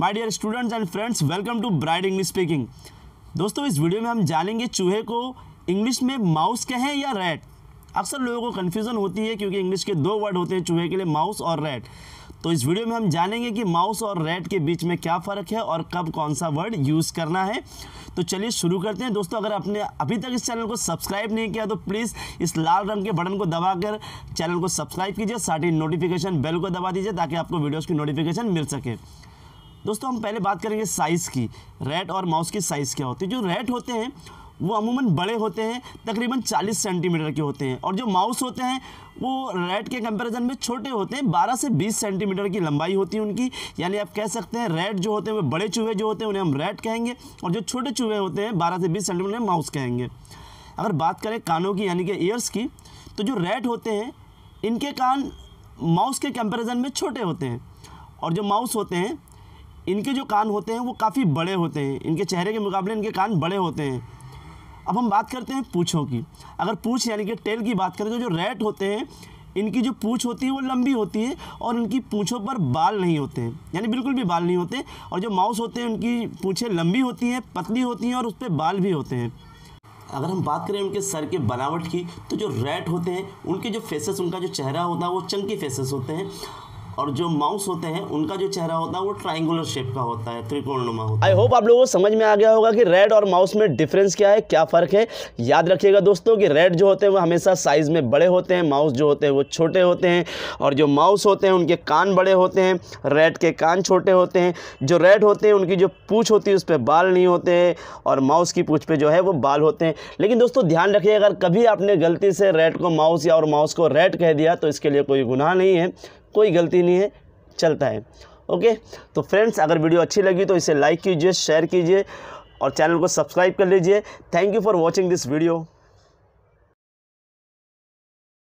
my dear students and friends welcome to bride English speaking दोस्तों इस video में हम जानेंगे चूहे को इंग्लिश में माउस कहें या रैट अक्सर लोगों को कन्फ्यूज़न होती है क्योंकि इंग्लिश के दो वर्ड होते हैं चूहे के लिए माउस और रैट तो इस वीडियो में हम जानेंगे कि माउस और रेड के बीच में क्या फ़र्क है और कब कौन सा वर्ड यूज़ करना है तो चलिए शुरू करते हैं दोस्तों अगर आपने अभी तक इस चैनल को सब्सक्राइब नहीं किया तो प्लीज़ इस लाल रंग के बटन को दबाकर चैनल को सब्सक्राइब कीजिए साथ ही नोटिफिकेशन बेल को दबा दीजिए ताकि आपको वीडियोज़ की नोटिफिकेशन मिल सके दोस्तों हम पहले बात करेंगे साइज़ की रेट और माउस की साइज़ क्या होती है जो रेट होते हैं वो अमूमन बड़े होते हैं तकरीबन 40 सेंटीमीटर के होते हैं और जो माउस होते हैं वो रेड के कंपैरिजन में छोटे होते हैं 12 से 20 सेंटीमीटर की लंबाई होती है उनकी यानी आप कह सकते हैं रेड जो होते हैं वो बड़े चूहे जो होते हैं उन्हें हम रेड कहेंगे और जो छोटे चूहे होते हैं बारह से बीस सेंटीमीटर में माउस कहेंगे अगर बात करें कानों की यानी कि ईयर्स की तो जो रेड होते हैं इनके कान माउस के कंपेरिजन में छोटे होते हैं और जो माउस होते हैं इनके जो कान होते हैं वो काफ़ी बड़े होते हैं इनके चेहरे के मुकाबले इनके कान बड़े होते हैं अब हम बात करते हैं पूछों की अगर पूछ यानी कि टेल की बात करें तो जो रेट होते हैं इनकी जो पूछ होती है वो लंबी होती है और इनकी पूछों पर बाल नहीं होते हैं यानी बिल्कुल भी बाल नहीं होते और जो माउस होते हैं उनकी पूछें लंबी होती हैं पतली होती हैं और उस पर बाल भी होते हैं अगर हम बात करें उनके सर के बनावट की तो जो रेट होते हैं उनके जो फेसेस उनका जो चेहरा होता है वो चंकी फेसेस होते हैं और जो माउस होते हैं उनका जो चेहरा होता है वो ट्राइंगुलर शेप का होता है त्रिकोणनुमा होता है आई होप आप लोगों को समझ में आ गया होगा कि रेड और माउस में डिफरेंस क्या है क्या फ़र्क है याद रखिएगा दोस्तों कि रेड जो होते हैं वो हमेशा साइज़ में बड़े होते हैं माउस जो होते हैं वो छोटे होते हैं और जो माउस होते हैं उनके कान बड़े होते हैं रेड के कान छोटे होते हैं जो रेड होते हैं उनकी जो पूछ होती है उस पर बाल नहीं होते हैं और माउस की पूछ पे जो है वो बाल होते हैं लेकिन दोस्तों ध्यान रखिए अगर कभी आपने गलती से रेड को माउस या और माउस को रेड कह दिया तो इसके लिए कोई गुनाह नहीं है कोई गलती नहीं है चलता है ओके तो फ्रेंड्स अगर वीडियो अच्छी लगी तो इसे लाइक कीजिए शेयर कीजिए और चैनल को सब्सक्राइब कर लीजिए thank you for watching this video